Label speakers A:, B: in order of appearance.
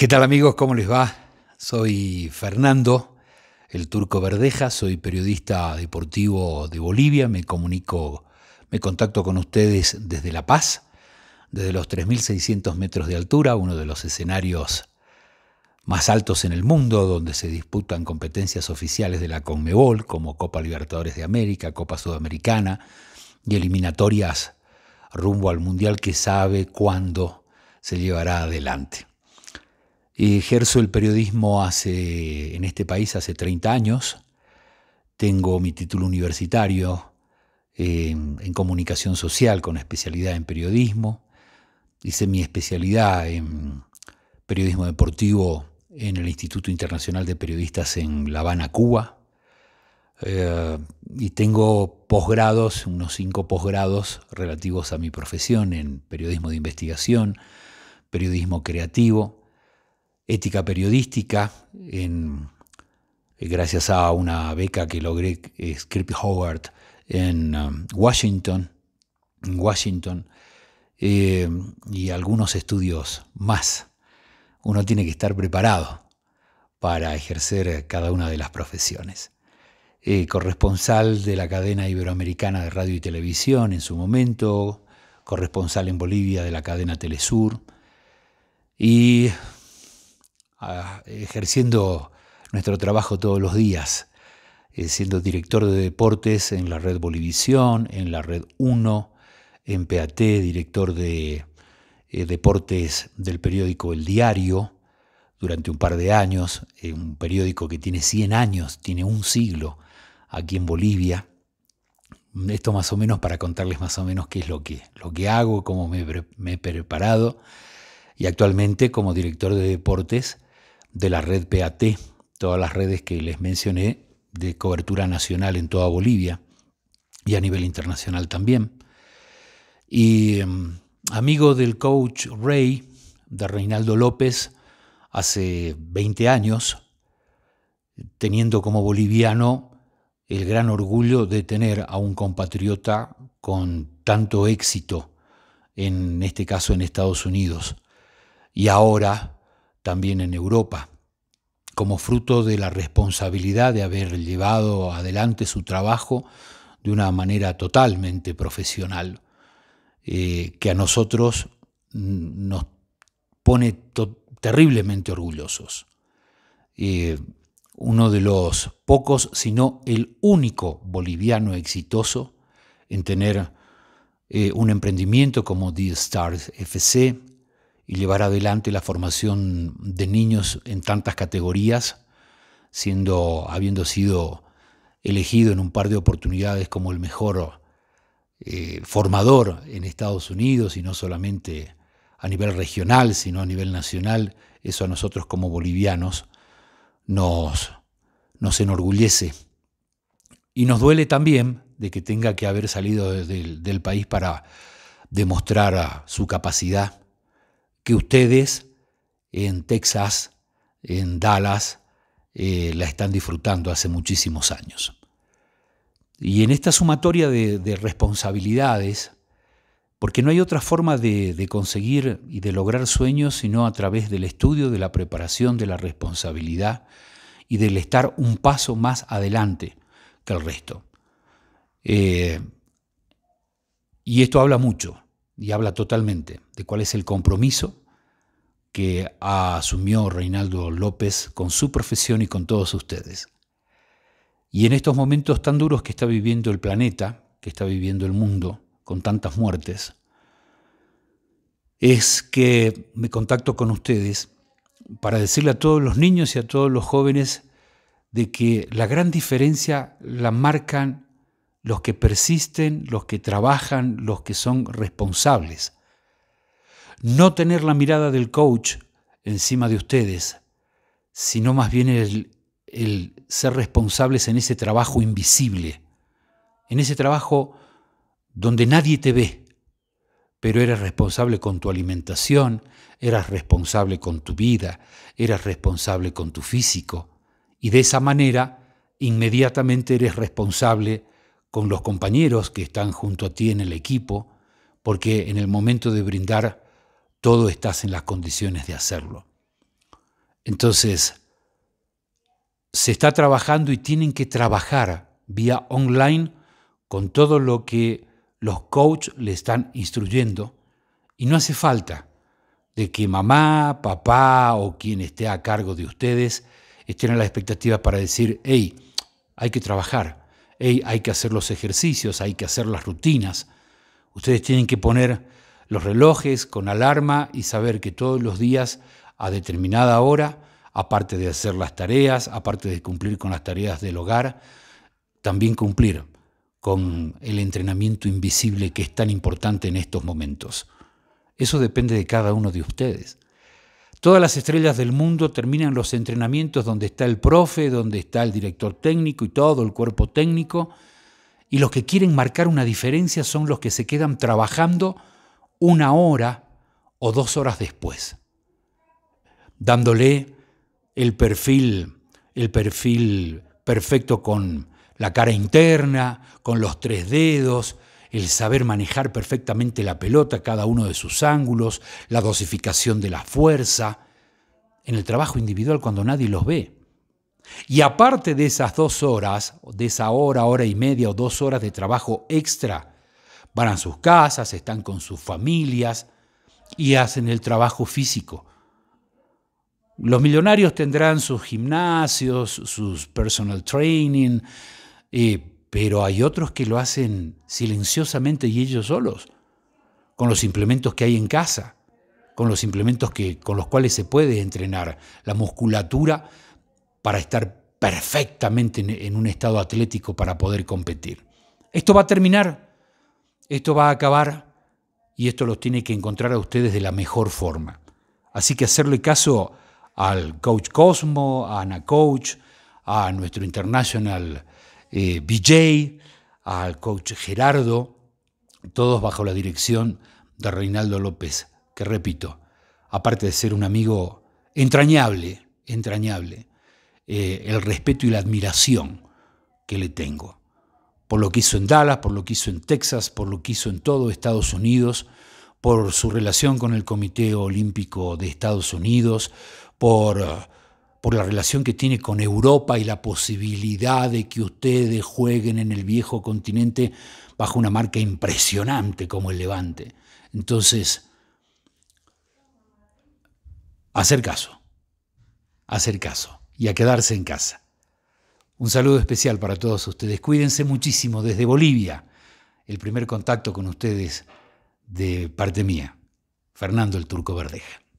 A: ¿Qué tal amigos? ¿Cómo les va? Soy Fernando, el turco Verdeja, soy periodista deportivo de Bolivia, me comunico, me contacto con ustedes desde La Paz, desde los 3.600 metros de altura, uno de los escenarios más altos en el mundo, donde se disputan competencias oficiales de la Conmebol, como Copa Libertadores de América, Copa Sudamericana y eliminatorias rumbo al Mundial que sabe cuándo se llevará adelante. Ejerzo el periodismo hace, en este país hace 30 años. Tengo mi título universitario eh, en, comunicación social con especialidad en periodismo. Hice mi especialidad en periodismo deportivo en el Instituto Internacional de Periodistas en La Habana, Cuba. Eh, y tengo posgrados, unos cinco posgrados relativos a mi profesión en periodismo de investigación, periodismo creativo ética periodística, en, eh, gracias a una beca que logré Scripps Howard en um, Washington, Washington eh, y algunos estudios más. Uno tiene que estar preparado para ejercer cada una de las profesiones. Eh, corresponsal de la cadena iberoamericana de radio y televisión en su momento, corresponsal en Bolivia de la cadena Telesur y ejerciendo nuestro trabajo todos los días, eh, siendo director de deportes en la red Bolivisión, en la red 1, en PAT, director de eh, deportes del periódico El Diario durante un par de años, eh, un periódico que tiene 100 años, tiene un siglo aquí en Bolivia. Esto más o menos para contarles más o menos qué es lo que, lo que hago, cómo me he preparado y actualmente como director de deportes de la red PAT, todas las redes que les mencioné de cobertura nacional en toda Bolivia y a nivel internacional también. Y em, amigo del coach Ray, de Reinaldo López, hace 20 años, teniendo como boliviano el gran orgullo de tener a un compatriota con tanto éxito, en este caso en Estados Unidos. Y ahora también en Europa. Como fruto de la responsabilidad de haber llevado adelante su trabajo de una manera totalmente profesional, eh, que a nosotros nos pone terriblemente orgullosos. Eh, uno de los pocos, sino el único boliviano exitoso en tener eh, un emprendimiento como The Stars FC, y llevar adelante la formación de niños en tantas categorías, siendo, habiendo sido elegido en un par de oportunidades como el mejor eh, formador en Estados Unidos y no solamente a nivel regional, sino a nivel nacional, eso a nosotros como bolivianos nos, nos enorgullece. Y nos duele también de que tenga que haber salido del país para demostrar ah, su capacidad que ustedes en Texas, en Dallas, eh, la están disfrutando hace muchísimos años. Y en esta sumatoria de, responsabilidades, porque no hay otra forma de, conseguir y de lograr sueños sino a través del estudio, de la preparación, de la responsabilidad y del estar un paso más adelante que el resto. Eh, y esto habla mucho y habla totalmente de cuál es el compromiso que asumió Reinaldo López con su profesión y con todos ustedes. Y en estos momentos tan duros que está viviendo el planeta, que está viviendo el mundo, con tantas muertes, es que me contacto con ustedes para decirle a todos los niños y a todos los jóvenes de que la gran diferencia la marcan los que persisten, los que trabajan, los que son responsables. No tener la mirada del coach encima de ustedes, sino más bien el, ser responsables en ese trabajo invisible, en ese trabajo donde nadie te ve, pero eres responsable con tu alimentación, eras responsable con tu vida, eras responsable con tu físico, y de esa manera inmediatamente eres responsable con los compañeros que están junto a ti en el equipo, porque en el momento de brindar todo estás en las condiciones de hacerlo. Entonces, se está trabajando y tienen que trabajar vía online con todo lo que los coaches le están instruyendo y no hace falta de que mamá, papá o quien esté a cargo de ustedes estén a la expectativa para decir, hey, hay que trabajar, hay que hacer los ejercicios, hay que hacer las rutinas. Ustedes tienen que poner los relojes con alarma y saber que todos los días a determinada hora, aparte de hacer las tareas, aparte de cumplir con las tareas del hogar, también cumplir con el entrenamiento invisible que es tan importante en estos momentos. Eso depende de cada uno de ustedes. Todas las estrellas del mundo terminan los entrenamientos donde está el profe, donde está el director técnico y todo el cuerpo técnico. Y los que quieren marcar una diferencia son los que se quedan trabajando una hora o dos horas después, dándole el perfil, el perfil perfecto con la cara interna, con los tres dedos, el saber manejar perfectamente la pelota, cada uno de sus ángulos, la dosificación de la fuerza, en el trabajo individual cuando nadie los ve. Y aparte de esas dos horas, de esa hora, hora y media o dos horas de trabajo extra, van a sus casas, están con sus familias y hacen el trabajo físico. Los millonarios tendrán sus gimnasios, sus personal training, eh, pero hay otros que lo hacen silenciosamente y ellos solos, con los implementos que hay en casa, con los implementos que, con los cuales se puede entrenar la musculatura para estar perfectamente en, un estado atlético para poder competir. Esto va a terminar, esto va a acabar y esto los tiene que encontrar a ustedes de la mejor forma. Así que hacerle caso al coach Cosmo, a Ana Coach, a nuestro international eh, Bj, al coach Gerardo, todos bajo la dirección de Reinaldo López, que repito, aparte de ser un amigo entrañable, entrañable, eh, el respeto y la admiración que le tengo, por lo que hizo en Dallas, por lo que hizo en Texas, por lo que hizo en todo Estados Unidos, por su relación con el Comité Olímpico de Estados Unidos, por por la relación que tiene con Europa y la posibilidad de que ustedes jueguen en el viejo continente bajo una marca impresionante como el Levante. Entonces, hacer caso, hacer caso y a quedarse en casa. Un saludo especial para todos ustedes. Cuídense muchísimo desde Bolivia. El primer contacto con ustedes de parte mía, Fernando el Turco Verdeja.